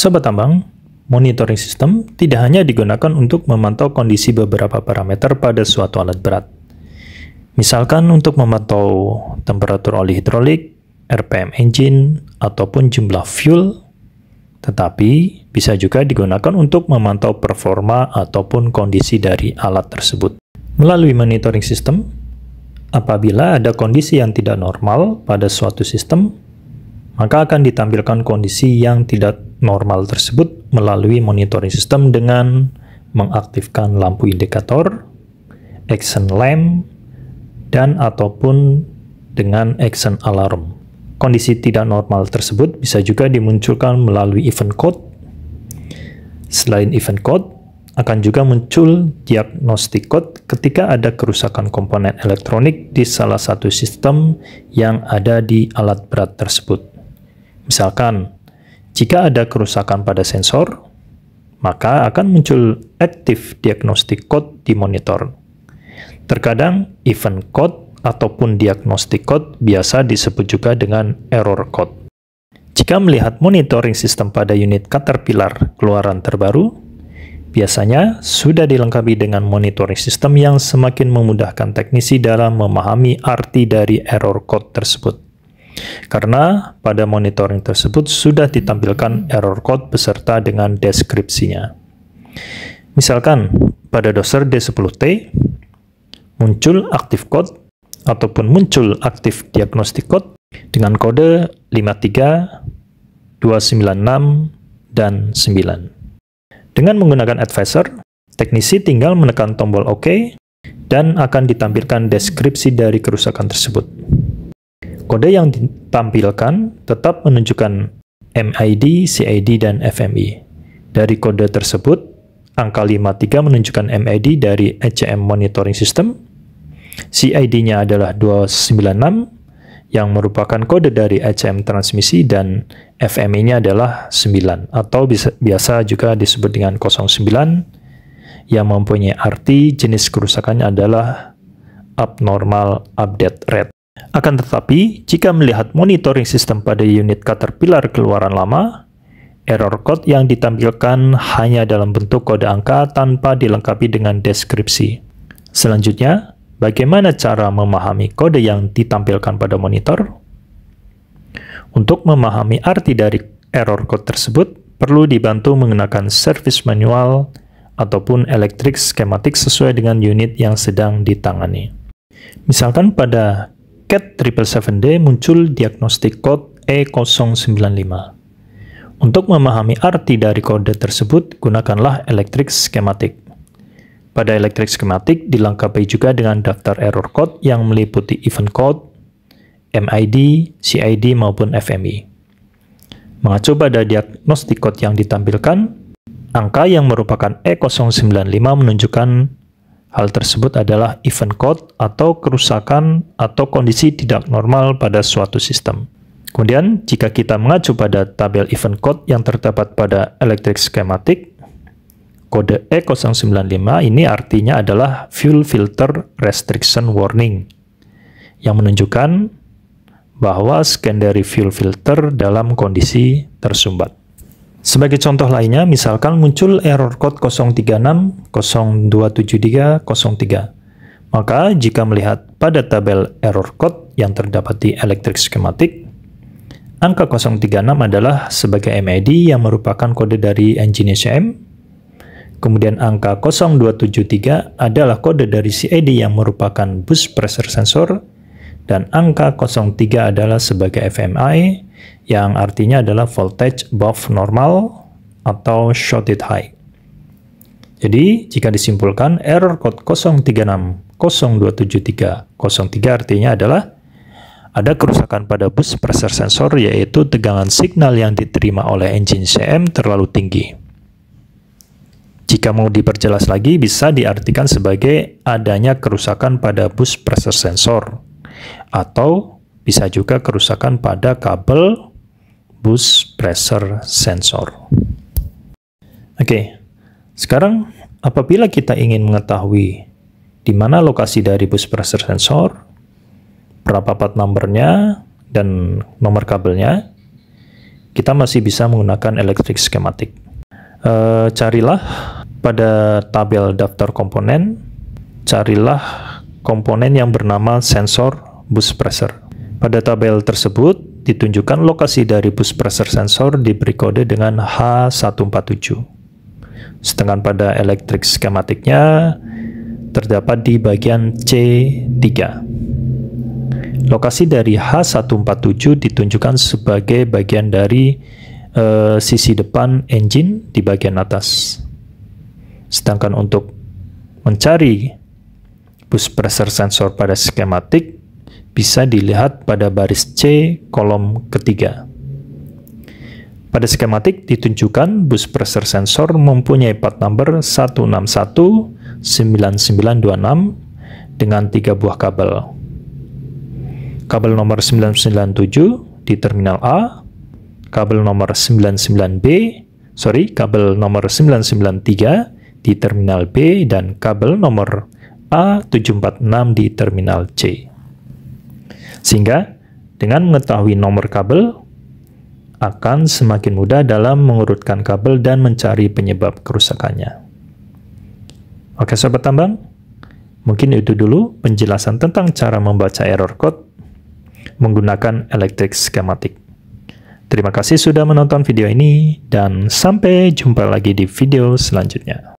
Sobat Tambang, monitoring system tidak hanya digunakan untuk memantau kondisi beberapa parameter pada suatu alat berat. Misalkan untuk memantau temperatur oli hidrolik, RPM engine, ataupun jumlah fuel, tetapi bisa juga digunakan untuk memantau performa ataupun kondisi dari alat tersebut. Melalui monitoring system, apabila ada kondisi yang tidak normal pada suatu sistem, maka akan ditampilkan kondisi yang tidak normal tersebut melalui monitoring system dengan mengaktifkan lampu indikator, action lamp, dan ataupun dengan action alarm. Kondisi tidak normal tersebut bisa juga dimunculkan melalui event code. Selain event code, akan juga muncul diagnostik code ketika ada kerusakan komponen elektronik di salah satu sistem yang ada di alat berat tersebut. Misalkan, jika ada kerusakan pada sensor, maka akan muncul active diagnostic code di monitor. Terkadang event code ataupun diagnostic code biasa disebut juga dengan error code. Jika melihat monitoring sistem pada unit Caterpillar keluaran terbaru, biasanya sudah dilengkapi dengan monitoring sistem yang semakin memudahkan teknisi dalam memahami arti dari error code tersebut. Karena pada monitoring tersebut sudah ditampilkan error code beserta dengan deskripsinya. Misalkan pada doser D10T muncul active code ataupun muncul aktif diagnostik code dengan kode 53, 296, dan 9. Dengan menggunakan advisor, teknisi tinggal menekan tombol OK dan akan ditampilkan deskripsi dari kerusakan tersebut. Kode yang ditampilkan tetap menunjukkan MID, CID, dan FMI. Dari kode tersebut, angka 53 menunjukkan MID dari ECM Monitoring System, CID-nya adalah 296, yang merupakan kode dari ECM transmisi dan FMI-nya adalah 9 atau bisa, biasa juga disebut dengan 09 yang mempunyai arti jenis kerusakannya adalah abnormal update rate. Akan tetapi, jika melihat monitoring sistem pada unit Caterpillar keluaran lama, error code yang ditampilkan hanya dalam bentuk kode angka tanpa dilengkapi dengan deskripsi. Selanjutnya, bagaimana cara memahami kode yang ditampilkan pada monitor? Untuk memahami arti dari error code tersebut, perlu dibantu menggunakan service manual ataupun elektrik skematik sesuai dengan unit yang sedang ditangani. Misalkan pada CAT 777D muncul diagnostik kode E095. Untuk memahami arti dari kode tersebut, gunakanlah elektrik skematik. Pada elektrik skematik dilengkapi juga dengan daftar error code yang meliputi event code, MID, CID, maupun FMI. Mengacu pada diagnostik code yang ditampilkan, angka yang merupakan E095 menunjukkan Hal tersebut adalah event code atau kerusakan atau kondisi tidak normal pada suatu sistem. Kemudian, jika kita mengacu pada tabel event code yang terdapat pada electric schematic, kode E095 ini artinya adalah fuel filter restriction warning yang menunjukkan bahwa secondary fuel filter dalam kondisi tersumbat. Sebagai contoh lainnya, misalkan muncul error code 036027303, Maka jika melihat pada tabel error code yang terdapat di electric schematic, angka 036 adalah sebagai MID yang merupakan kode dari engine HM, kemudian angka 0273 adalah kode dari CID yang merupakan bus pressure sensor, dan angka 03 adalah sebagai FMI yang artinya adalah voltage above normal atau shorted high. Jadi, jika disimpulkan, error code 036, 0273, 03 artinya adalah ada kerusakan pada bus pressure sensor yaitu tegangan signal yang diterima oleh engine CM terlalu tinggi. Jika mau diperjelas lagi, bisa diartikan sebagai adanya kerusakan pada bus pressure sensor atau bisa juga kerusakan pada kabel bus pressure sensor. Oke, okay. sekarang apabila kita ingin mengetahui di mana lokasi dari bus pressure sensor, berapa part numbernya, dan nomor kabelnya, kita masih bisa menggunakan electric schematic. E, eh, carilah pada tabel daftar komponen, carilah komponen yang bernama sensor bus pressure. Pada tabel tersebut, ditunjukkan lokasi dari bus pressure sensor diberi kode dengan H147. Sedangkan pada elektrik skematiknya, terdapat di bagian C3. Lokasi dari H147 ditunjukkan sebagai bagian dari uh, sisi depan engine di bagian atas. Sedangkan untuk mencari bus pressure sensor pada skematik, bisa dilihat pada baris C kolom ketiga. Pada skematik ditunjukkan bus pressure sensor mempunyai part number 1619926 dengan tiga buah kabel. Kabel nomor 997 di terminal A, kabel nomor 99B, sorry, kabel nomor 993 di terminal B dan kabel nomor A746 di terminal C. Sehingga dengan mengetahui nomor kabel, akan semakin mudah dalam mengurutkan kabel dan mencari penyebab kerusakannya. Oke sobat tambang, mungkin itu dulu penjelasan tentang cara membaca error code menggunakan elektrik skematik. Terima kasih sudah menonton video ini, dan sampai jumpa lagi di video selanjutnya.